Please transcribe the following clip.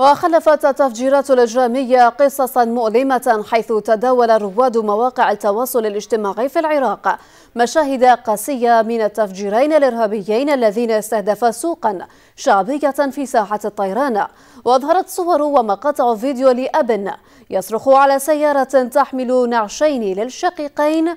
وخلفت التفجيرات الإجرامية قصصا مؤلمة حيث تداول رواد مواقع التواصل الاجتماعي في العراق مشاهد قاسية من التفجيرين الإرهابيين الذين استهدفا سوقا شعبية في ساحة الطيران وأظهرت صور ومقاطع فيديو لأب يصرخ على سيارة تحمل نعشين للشقيقين